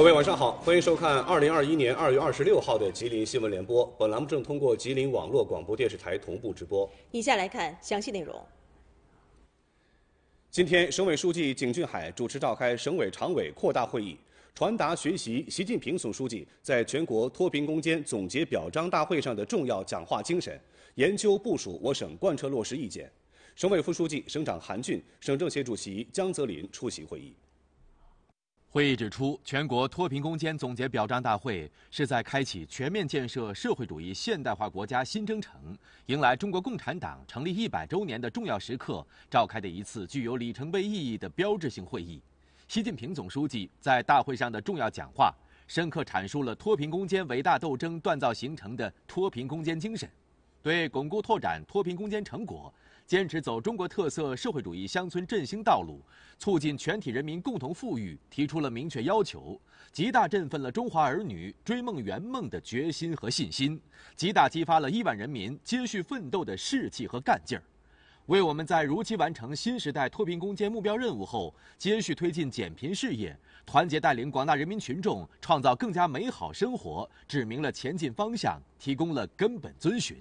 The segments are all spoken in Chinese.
各位晚上好，欢迎收看二零二一年二月二十六号的吉林新闻联播。本栏目正通过吉林网络广播电视台同步直播。以下来看详细内容。今天，省委书记景俊海主持召开省委常委扩大会议，传达学习习近平总书记在全国脱贫攻坚总结表彰大会上的重要讲话精神，研究部署我省贯彻落实意见。省委副书记、省长韩俊，省政协主席江泽林出席会议。会议指出，全国脱贫攻坚总结表彰大会是在开启全面建设社会主义现代化国家新征程、迎来中国共产党成立一百周年的重要时刻召开的一次具有里程碑意义的标志性会议。习近平总书记在大会上的重要讲话，深刻阐述了脱贫攻坚伟大斗争锻造形成的脱贫攻坚精神，对巩固拓展脱贫攻坚成果。坚持走中国特色社会主义乡村振兴道路，促进全体人民共同富裕，提出了明确要求，极大振奋了中华儿女追梦圆梦的决心和信心，极大激发了亿万人民接续奋斗的士气和干劲儿，为我们在如期完成新时代脱贫攻坚目标任务后接续推进减贫事业，团结带领广大人民群众创造更加美好生活指明了前进方向，提供了根本遵循。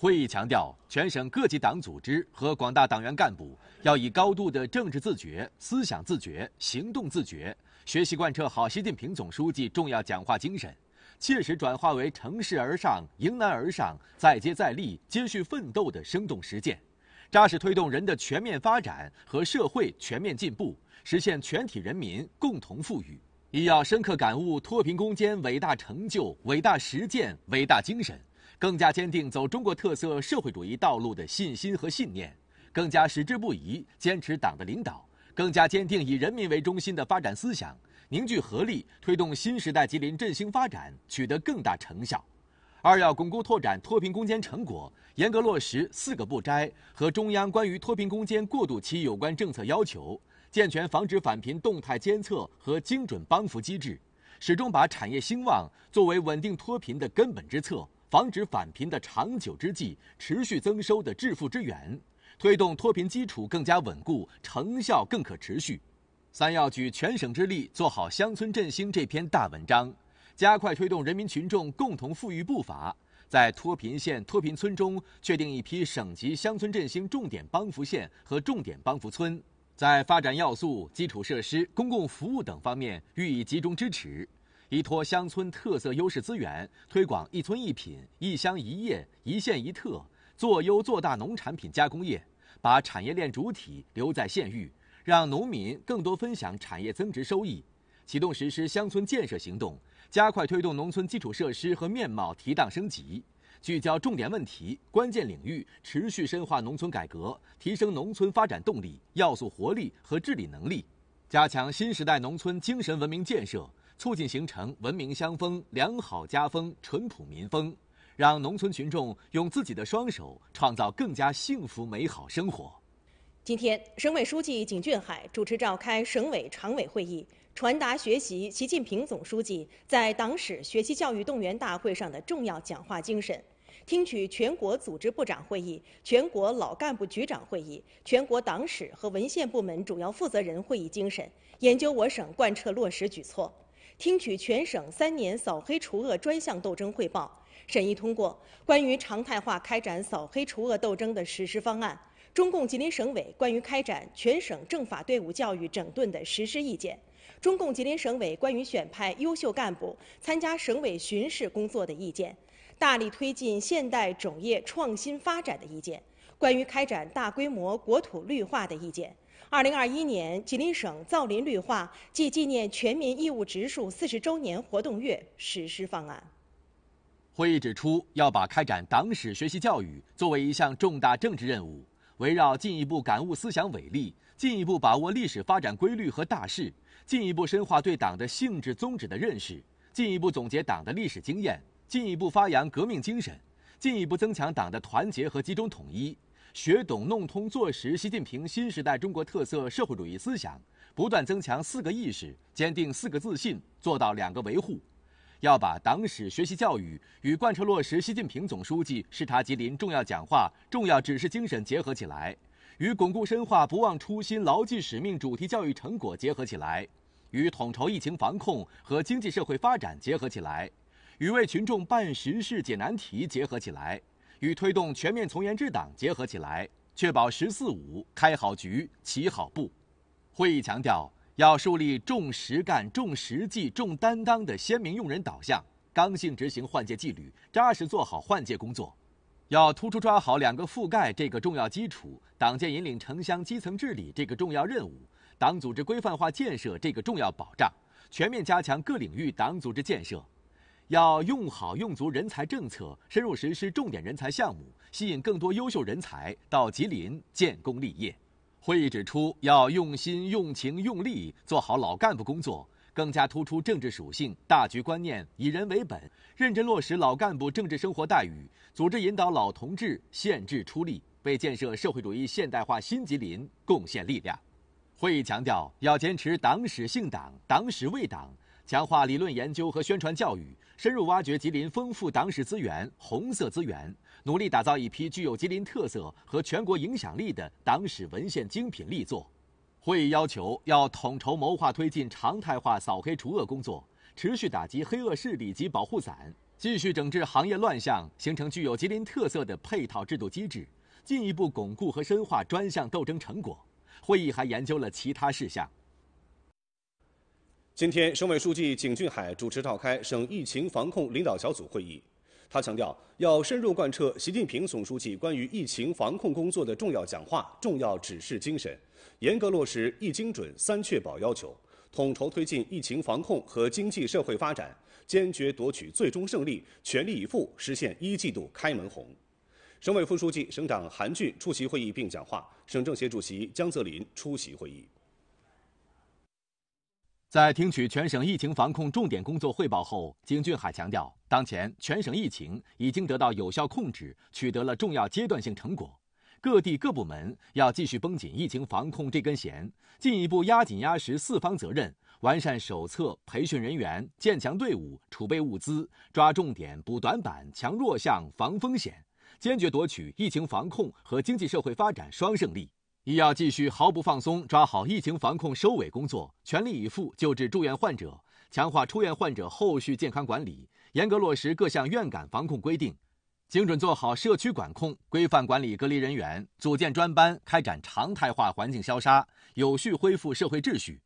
会议强调，全省各级党组织和广大党员干部要以高度的政治自觉、思想自觉、行动自觉，学习贯彻好习近平总书记重要讲话精神，切实转化为乘势而上、迎难而上、再接再厉、接续奋斗的生动实践，扎实推动人的全面发展和社会全面进步，实现全体人民共同富裕。一要深刻感悟脱贫攻坚伟大成就、伟大实践、伟大精神。更加坚定走中国特色社会主义道路的信心和信念，更加矢志不移坚持党的领导，更加坚定以人民为中心的发展思想，凝聚合力，推动新时代吉林振兴发展取得更大成效。二要巩固拓展脱贫攻坚成果，严格落实“四个不摘”和中央关于脱贫攻坚过渡期有关政策要求，健全防止返贫动态监测和精准帮扶机制，始终把产业兴旺作为稳定脱贫的根本之策。防止返贫的长久之计，持续增收的致富之源，推动脱贫基础更加稳固，成效更可持续。三要举全省之力做好乡村振兴这篇大文章，加快推动人民群众共同富裕步伐。在脱贫县、脱贫村中确定一批省级乡村振兴重点帮扶县和重点帮扶村，在发展要素、基础设施、公共服务等方面予以集中支持。依托乡村特色优势资源，推广一村一品、一乡一业、一县一特，做优做大农产品加工业，把产业链主体留在县域，让农民更多分享产业增值收益。启动实施乡村建设行动，加快推动农村基础设施和面貌提档升级，聚焦重点问题、关键领域，持续深化农村改革，提升农村发展动力、要素活力和治理能力，加强新时代农村精神文明建设。促进形成文明乡风、良好家风、淳朴民风，让农村群众用自己的双手创造更加幸福美好生活。今天，省委书记景俊海主持召开省委常委会议，传达学习习近平总书记在党史学习教育动员大会上的重要讲话精神，听取全国组织部长会议、全国老干部局长会议、全国党史和文献部门主要负责人会议精神，研究我省贯彻落实举措。听取全省三年扫黑除恶专项斗争汇报，审议通过关于常态化开展扫黑除恶斗争的实施方案，中共吉林省委关于开展全省政法队伍教育整顿的实施意见，中共吉林省委关于选派优秀干部参加省委巡视工作的意见，大力推进现代种业创新发展的意见，关于开展大规模国土绿化的意见。二零二一年吉林省造林绿化暨纪念全民义务植树四十周年活动月实施方案。会议指出，要把开展党史学习教育作为一项重大政治任务，围绕进一步感悟思想伟力，进一步把握历史发展规律和大势，进一步深化对党的性质宗旨的认识，进一步总结党的历史经验，进一步发扬革命精神，进一步增强党的团结和集中统一。学懂弄通做实习近平新时代中国特色社会主义思想，不断增强四个意识，坚定四个自信，做到两个维护。要把党史学习教育与贯彻落实习近平总书记视察吉林重要讲话重要指示精神结合起来，与巩固深化不忘初心牢记使命主题教育成果结合起来，与统筹疫情防控和经济社会发展结合起来，与为群众办实事解难题结合起来。与推动全面从严治党结合起来，确保“十四五”开好局、起好步。会议强调，要树立重实干、重实际、重担当的鲜明用人导向，刚性执行换届纪律，扎实做好换届工作。要突出抓好“两个覆盖”这个重要基础，党建引领城乡基层治理这个重要任务，党组织规范化建设这个重要保障，全面加强各领域党组织建设。要用好用足人才政策，深入实施重点人才项目，吸引更多优秀人才到吉林建功立业。会议指出，要用心、用情、用力做好老干部工作，更加突出政治属性、大局观念、以人为本，认真落实老干部政治生活待遇，组织引导老同志献智出力，为建设社会主义现代化新吉林贡献力量。会议强调，要坚持党史兴党，党史为党。强化理论研究和宣传教育，深入挖掘吉林丰富党史资源、红色资源，努力打造一批具有吉林特色和全国影响力的党史文献精品力作。会议要求，要统筹谋划推进常态化扫黑除恶工作，持续打击黑恶势力及保护伞，继续整治行业乱象，形成具有吉林特色的配套制度机制，进一步巩固和深化专项斗争成果。会议还研究了其他事项。今天，省委书记景俊海主持召开省疫情防控领导小组会议，他强调，要深入贯彻习近平总书记关于疫情防控工作的重要讲话、重要指示精神，严格落实“一精准、三确保”要求，统筹推进疫情防控和经济社会发展，坚决夺取最终胜利，全力以赴实现一季度开门红。省委副书记、省长韩俊出席会议并讲话，省政协主席江泽林出席会议。在听取全省疫情防控重点工作汇报后，景俊海强调，当前全省疫情已经得到有效控制，取得了重要阶段性成果。各地各部门要继续绷紧疫情防控这根弦，进一步压紧压实四方责任，完善手册、培训人员、建强队伍、储备物资，抓重点、补短板、强弱项、防风险，坚决夺取疫情防控和经济社会发展双胜利。一要继续毫不放松抓好疫情防控收尾工作，全力以赴救治住院患者，强化出院患者后续健康管理，严格落实各项院感防控规定，精准做好社区管控，规范管理隔离人员，组建专班开展常态化环境消杀，有序恢复社会秩序。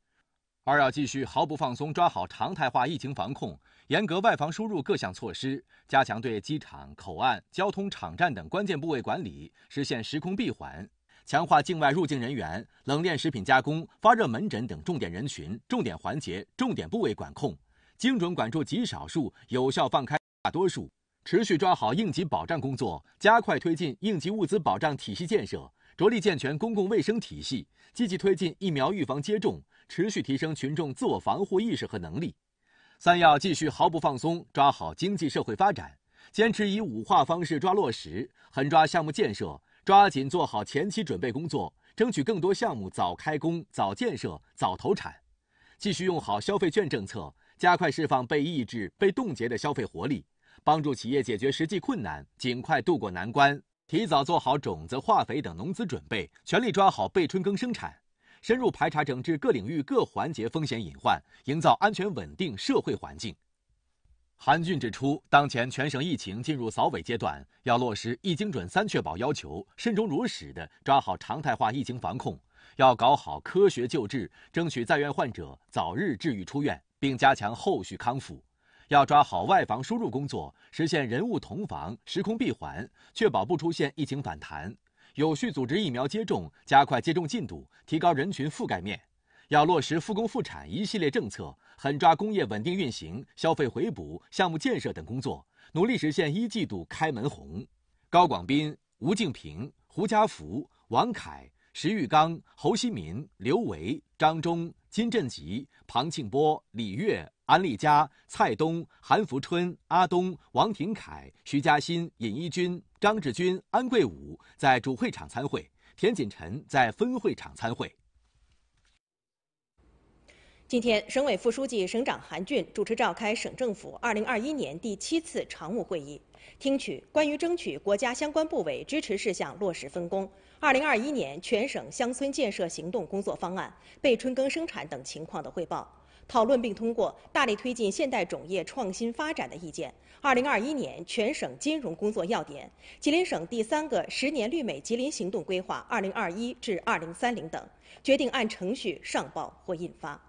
二要继续毫不放松抓好常态化疫情防控，严格外防输入各项措施，加强对机场、口岸、交通场站等关键部位管理，实现时空闭环。强化境外入境人员、冷链食品加工、发热门诊等重点人群、重点环节、重点部位管控，精准管住极少数，有效放开大多数，持续抓好应急保障工作，加快推进应急物资保障体系建设，着力健全公共卫生体系，积极推进疫苗预防接种，持续提升群众自我防护意识和能力。三要继续毫不放松抓好经济社会发展，坚持以五化方式抓落实，狠抓项目建设。抓紧做好前期准备工作，争取更多项目早开工、早建设、早投产。继续用好消费券政策，加快释放被抑制、被冻结的消费活力，帮助企业解决实际困难，尽快渡过难关。提早做好种子、化肥等农资准备，全力抓好备春耕生产。深入排查整治各领域、各环节风险隐患，营造安全稳定社会环境。韩俊指出，当前全省疫情进入扫尾阶段，要落实“一精准、三确保”要求，慎终如始地抓好常态化疫情防控；要搞好科学救治，争取在院患者早日治愈出院，并加强后续康复；要抓好外防输入工作，实现人物同防、时空闭环，确保不出现疫情反弹；有序组织疫苗接种，加快接种进度，提高人群覆盖面。要落实复工复产一系列政策，狠抓工业稳定运行、消费回补、项目建设等工作，努力实现一季度开门红。高广斌、吴敬平、胡家福、王凯、石玉刚、侯锡民、刘维、张忠、金振吉、庞庆波、李月、安利佳、蔡东、韩福春、阿东、王廷凯、徐嘉欣、尹一军、张志军、安贵武在主会场参会，田锦尘在分会场参会。今天，省委副书记、省长韩俊主持召开省政府二零二一年第七次常务会议，听取关于争取国家相关部委支持事项落实分工、二零二一年全省乡村建设行动工作方案、备春耕生产等情况的汇报，讨论并通过大力推进现代种业创新发展的意见、二零二一年全省金融工作要点、吉林省第三个十年绿美吉林行动规划（二零二一至二零三零）等，决定按程序上报或印发。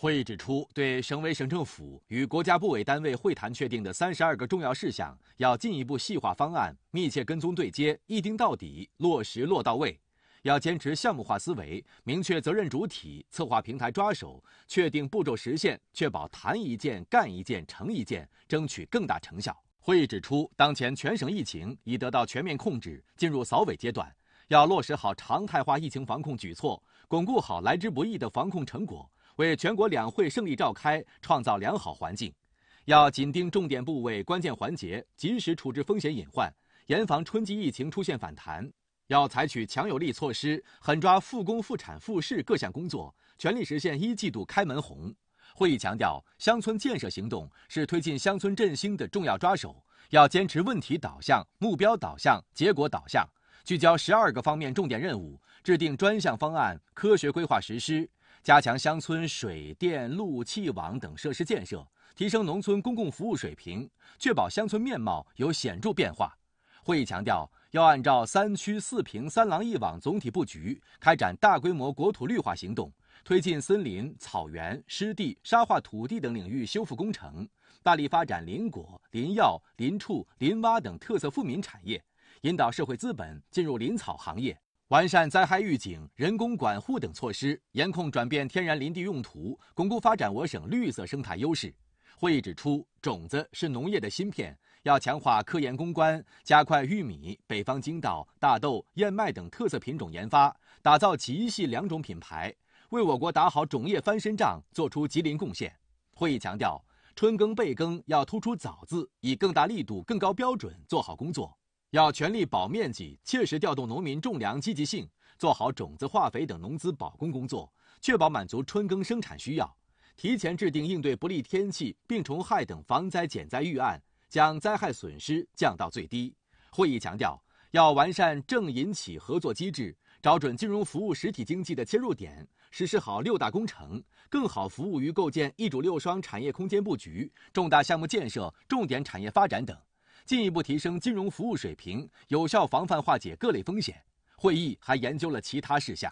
会议指出，对省委省政府与国家部委单位会谈确定的三十二个重要事项，要进一步细化方案，密切跟踪对接，一盯到底，落实落到位。要坚持项目化思维，明确责任主体、策划平台、抓手，确定步骤、实现，确保谈一件干一件、成一件，争取更大成效。会议指出，当前全省疫情已得到全面控制，进入扫尾阶段，要落实好常态化疫情防控举措，巩固好来之不易的防控成果。为全国两会胜利召开创造良好环境，要紧盯重点部位、关键环节，及时处置风险隐患，严防春季疫情出现反弹。要采取强有力措施，狠抓复工复产复市各项工作，全力实现一季度开门红。会议强调，乡村建设行动是推进乡村振兴的重要抓手，要坚持问题导向、目标导向、结果导向，聚焦十二个方面重点任务，制定专项方案，科学规划实施。加强乡村水电路气网等设施建设，提升农村公共服务水平，确保乡村面貌有显著变化。会议强调，要按照“三区四平三廊一网”总体布局，开展大规模国土绿化行动，推进森林、草原、湿地、沙化土地等领域修复工程，大力发展林果、林药、林畜、林蛙等特色富民产业，引导社会资本进入林草行业。完善灾害预警、人工管护等措施，严控转变天然林地用途，巩固发展我省绿色生态优势。会议指出，种子是农业的芯片，要强化科研攻关，加快玉米、北方粳稻、大豆、燕麦等特色品种研发，打造集系两种品牌，为我国打好种业翻身仗作出吉林贡献。会议强调，春耕备耕要突出早字，以更大力度、更高标准做好工作。要全力保面积，切实调动农民种粮积极性，做好种子、化肥等农资保供工作，确保满足春耕生产需要。提前制定应对不利天气、病虫害等防灾减灾预案，将灾害损失降到最低。会议强调，要完善政银企合作机制，找准金融服务实体经济的切入点，实施好六大工程，更好服务于构建“一主六双”产业空间布局、重大项目建设、重点产业发展等。进一步提升金融服务水平，有效防范化解各类风险。会议还研究了其他事项。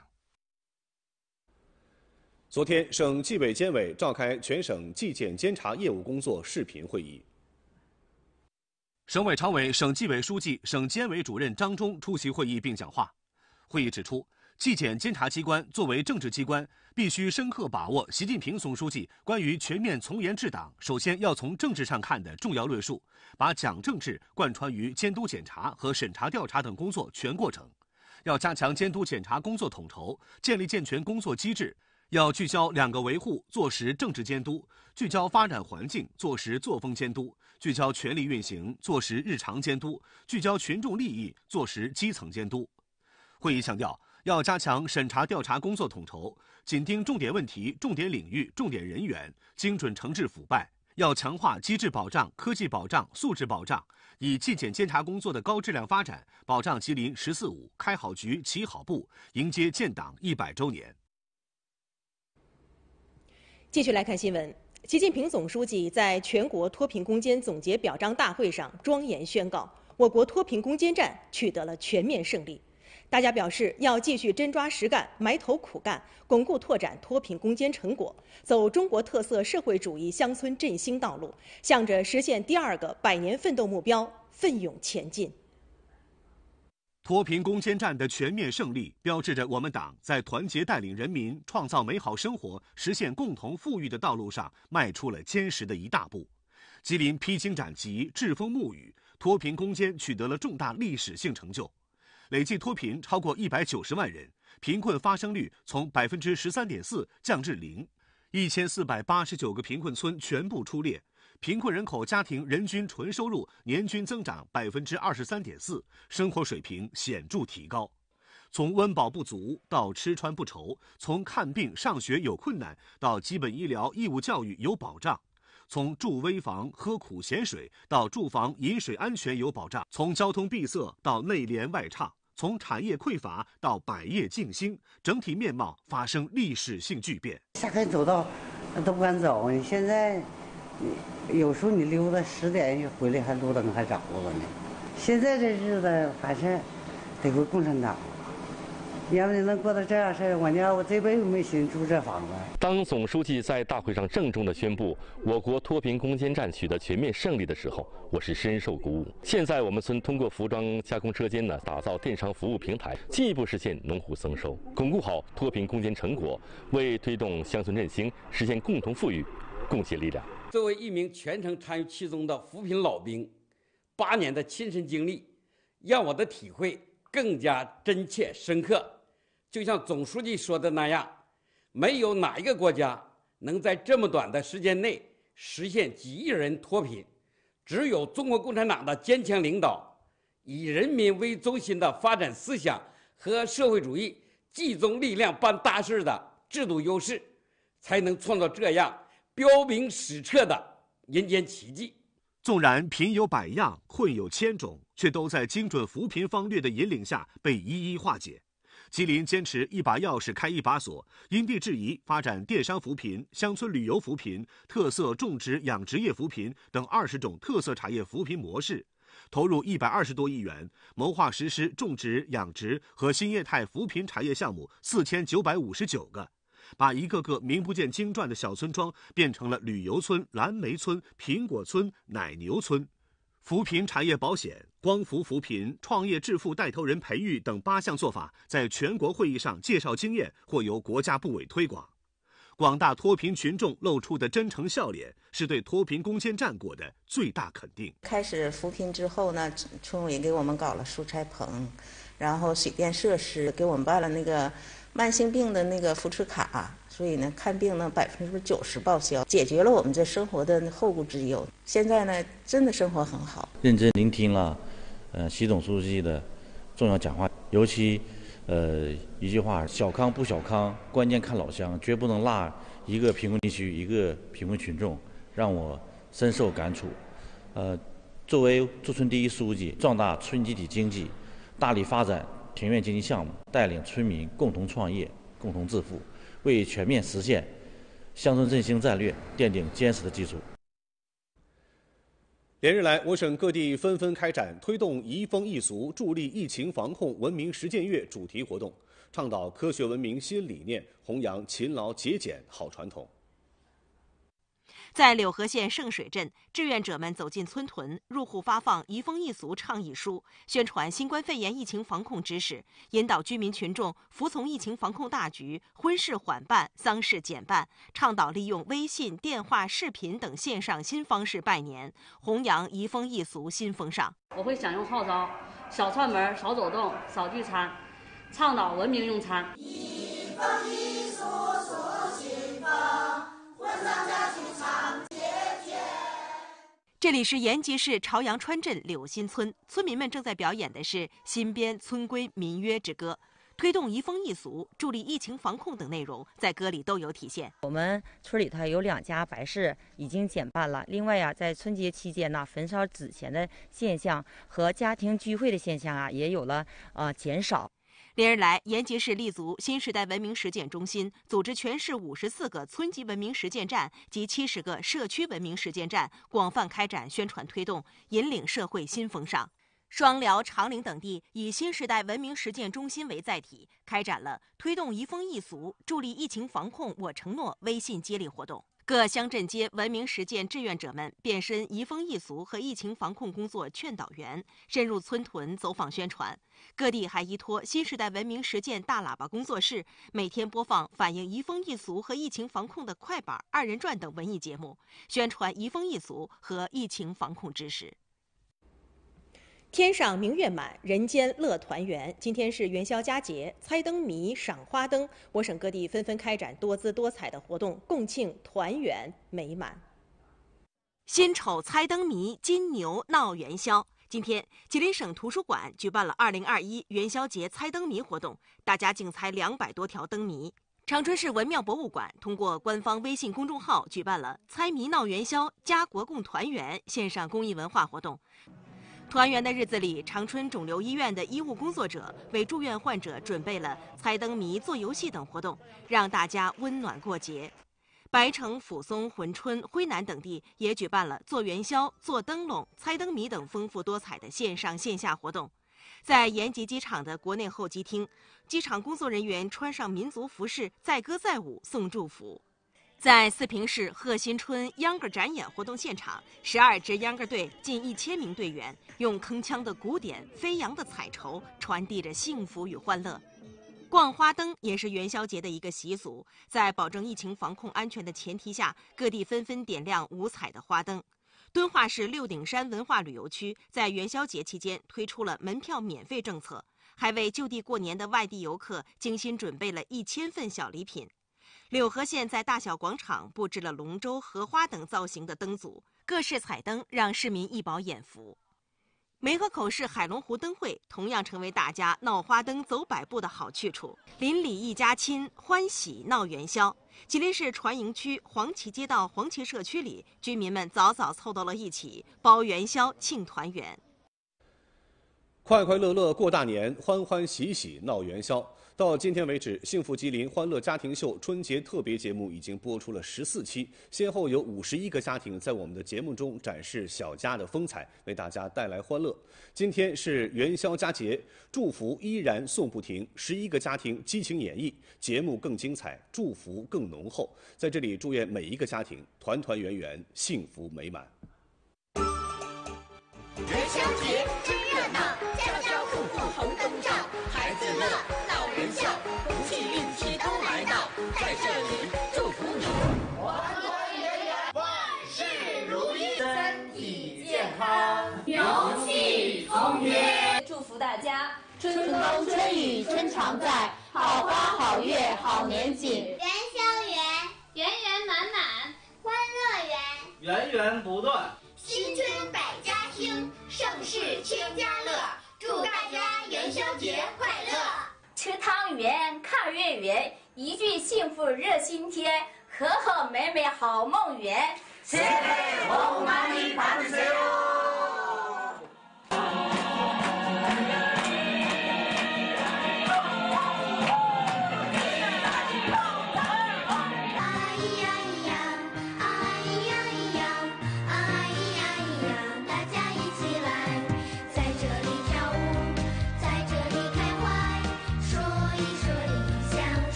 昨天，省纪委监委召开全省纪检监察业务工作视频会议，省委常委、省纪委书记、省监委主任张忠出席会议并讲话。会议指出。纪检监察机关作为政治机关，必须深刻把握习近平总书记关于全面从严治党首先要从政治上看的重要论述，把讲政治贯穿于监督检查和审查调查等工作全过程。要加强监督检查工作统筹，建立健全工作机制。要聚焦“两个维护”，做实政治监督；聚焦发展环境，做实作风监督；聚焦权力运行，做实日常监督；聚焦群众利益，做实基层监督。会议强调。要加强审查调查工作统筹，紧盯重点问题、重点领域、重点人员，精准惩治腐败。要强化机制保障、科技保障、素质保障，以纪检监察工作的高质量发展，保障吉林“十四五”开好局、起好步，迎接建党一百周年。继续来看新闻，习近平总书记在全国脱贫攻坚总结表彰大会上庄严宣告，我国脱贫攻坚战取得了全面胜利。大家表示要继续真抓实干、埋头苦干，巩固拓展脱贫攻坚成果，走中国特色社会主义乡村振兴道路，向着实现第二个百年奋斗目标奋勇前进。脱贫攻坚战的全面胜利，标志着我们党在团结带领人民创造美好生活、实现共同富裕的道路上迈出了坚实的一大步，吉林披荆斩棘、栉风沐雨，脱贫攻坚取得了重大历史性成就。累计脱贫超过一百九十万人，贫困发生率从百分之十三点四降至零，一千四百八十九个贫困村全部出列，贫困人口家庭人均纯收入年均增长百分之二十三点四，生活水平显著提高，从温饱不足到吃穿不愁，从看病上学有困难到基本医疗、义务教育有保障。从住危房、喝苦咸水到住房、饮水安全有保障；从交通闭塞到内联外畅；从产业匮乏到百业兴，整体面貌发生历史性巨变。下开走道都不敢走，你现在你有时候你溜达十点回来还路灯还着了呢。现在这日子，反正得归共产党。人你能过到这样式儿，我娘我这辈子没心住这房子。当总书记在大会上郑重地宣布我国脱贫攻坚战取得全面胜利的时候，我是深受鼓舞。现在我们村通过服装加工车间呢，打造电商服务平台，进一步实现农户增收，巩固好脱贫攻坚成果，为推动乡村振兴、实现共同富裕，贡献力量。作为一名全程参与其中的扶贫老兵，八年的亲身经历，让我的体会更加真切深刻。就像总书记说的那样，没有哪一个国家能在这么短的时间内实现几亿人脱贫，只有中国共产党的坚强领导、以人民为中心的发展思想和社会主义集中力量办大事的制度优势，才能创造这样彪炳史册的人间奇迹。纵然贫有百样、困有千种，却都在精准扶贫方略的引领下被一一化解。吉林坚持一把钥匙开一把锁，因地制宜发展电商扶贫、乡村旅游扶贫、特色种植养殖业扶贫等二十种特色产业扶贫模式，投入一百二十多亿元，谋划实施种植养殖和新业态扶贫产业项目四千九百五十九个，把一个个名不见经传的小村庄变成了旅游村、蓝莓村、苹果村、奶牛村，扶贫产业保险。光伏扶贫、创业致富带头人培育等八项做法，在全国会议上介绍经验或由国家部委推广。广大脱贫群众露出的真诚笑脸，是对脱贫攻坚战果的最大肯定。开始扶贫之后呢，村委给我们搞了蔬菜棚，然后水电设施给我们办了那个慢性病的那个扶持卡，所以呢看病呢百分之九十报销，解决了我们这生活的后顾之忧。现在呢，真的生活很好。认真聆听了。习总书记的重要讲话，尤其，呃，一句话：“小康不小康，关键看老乡，绝不能落一个贫困地区，一个贫困群众。”让我深受感触。呃，作为驻村第一书记，壮大村集体经济，大力发展庭院经济项目，带领村民共同创业、共同致富，为全面实现乡村振兴战略奠定坚实的基础。连日来，我省各地纷纷开展推动移风易俗、助力疫情防控文明实践月主题活动，倡导科学文明新理念，弘扬勤劳节俭好传统。在柳河县圣水镇，志愿者们走进村屯、入户发放移风易俗倡议书，宣传新冠肺炎疫情防控知识，引导居民群众服从疫情防控大局，婚事缓办，丧事简办，倡导利用微信、电话、视频等线上新方式拜年，弘扬移风易俗新风尚。我会响应号召，少串门、少走动、少聚餐，倡导文明用餐。这里是延吉市朝阳川镇柳新村，村民们正在表演的是新编村规民约之歌，推动移风易俗、助力疫情防控等内容在歌里都有体现。我们村里头有两家白事已经减半了，另外呀，在春节期间呢，焚烧纸钱的现象和家庭聚会的现象啊，也有了呃减少。连日来，延吉市立足新时代文明实践中心，组织全市五十四个村级文明实践站及七十个社区文明实践站，广泛开展宣传推动，引领社会新风尚。双辽、长岭等地以新时代文明实践中心为载体，开展了推动移风易俗、助力疫情防控我承诺微信接力活动。各乡镇街文明实践志愿者们变身移风易俗和疫情防控工作劝导员，深入村屯走访宣传。各地还依托新时代文明实践大喇叭工作室，每天播放反映移风易俗和疫情防控的快板、二人转等文艺节目，宣传移风易俗和疫情防控知识。天上明月满，人间乐团圆。今天是元宵佳节，猜灯谜、赏花灯，我省各地纷纷开展多姿多彩的活动，共庆团圆美满。新丑猜灯谜，金牛闹元宵。今天，吉林省图书馆举办了“二零二一元宵节猜灯谜”活动，大家竞猜两百多条灯谜。长春市文庙博物馆通过官方微信公众号举办了“猜谜闹元宵，家国共团圆”线上公益文化活动。团圆的日子里，长春肿瘤医院的医务工作者为住院患者准备了猜灯谜、做游戏等活动，让大家温暖过节。白城、抚松、珲春、辉南等地也举办了做元宵、做灯笼、猜灯谜等丰富多彩的线上线下活动。在延吉机场的国内候机厅，机场工作人员穿上民族服饰，载歌载舞送祝福。在四平市贺新春秧歌展演活动现场，十二支秧歌队近一千名队员用铿锵的鼓点、飞扬的彩绸传递着幸福与欢乐。逛花灯也是元宵节的一个习俗，在保证疫情防控安全的前提下，各地纷纷点亮五彩的花灯。敦化市六顶山文化旅游区在元宵节期间推出了门票免费政策，还为就地过年的外地游客精心准备了一千份小礼品。柳河县在大小广场布置了龙舟、荷花等造型的灯组，各式彩灯让市民一饱眼福。梅河口市海龙湖灯会同样成为大家闹花灯、走百步的好去处。邻里一家亲，欢喜闹元宵。吉林市船营区黄旗街道黄旗社区里，居民们早早凑到了一起包元宵、庆团圆。快快乐乐过大年，欢欢喜喜闹元宵。到今天为止，《幸福吉林欢乐家庭秀》春节特别节目已经播出了十四期，先后有五十一个家庭在我们的节目中展示小家的风采，为大家带来欢乐。今天是元宵佳节，祝福依然送不停。十一个家庭激情演绎，节目更精彩，祝福更浓厚。在这里，祝愿每一个家庭团团圆圆，幸福美满。元宵节真热闹，家家户户红灯。在好花好月好年景，元宵圆圆圆满满，欢乐圆源源不断，新春百家兴，盛世千家乐，祝大家元宵节快乐！吃汤圆，看月圆，一句幸福热心贴，和和美美好梦圆。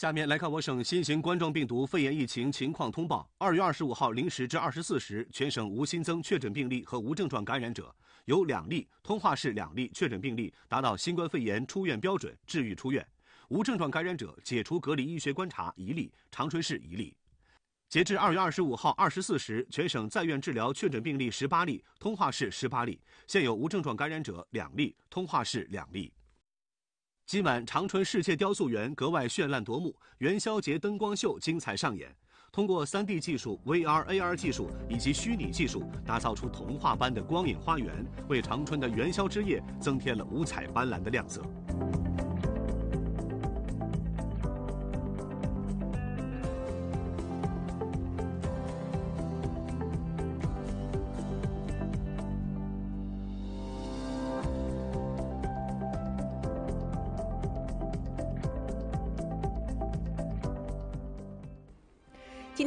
下面来看我省新型冠状病毒肺炎疫情情况通报。二月二十五号零时至二十四时，全省无新增确诊病例和无症状感染者，有两例通化市两例确诊病例达到新冠肺炎出院标准，治愈出院；无症状感染者解除隔离医学观察一例，长春市一例。截至二月二十五号二十四时，全省在院治疗确诊病例十八例，通化市十八例，现有无症状感染者两例，通化市两例。今晚，长春世界雕塑园格外绚烂夺目，元宵节灯光秀精彩上演。通过 3D 技术、VR、AR 技术以及虚拟技术，打造出童话般的光影花园，为长春的元宵之夜增添了五彩斑斓的亮色。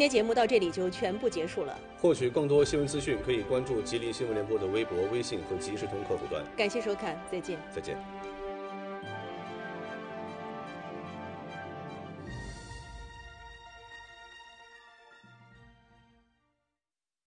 节目到这里就全部结束了。获取更多新闻资讯，可以关注吉林新闻联播的微博、微信和即时通客户端。感谢收看，再见。再见。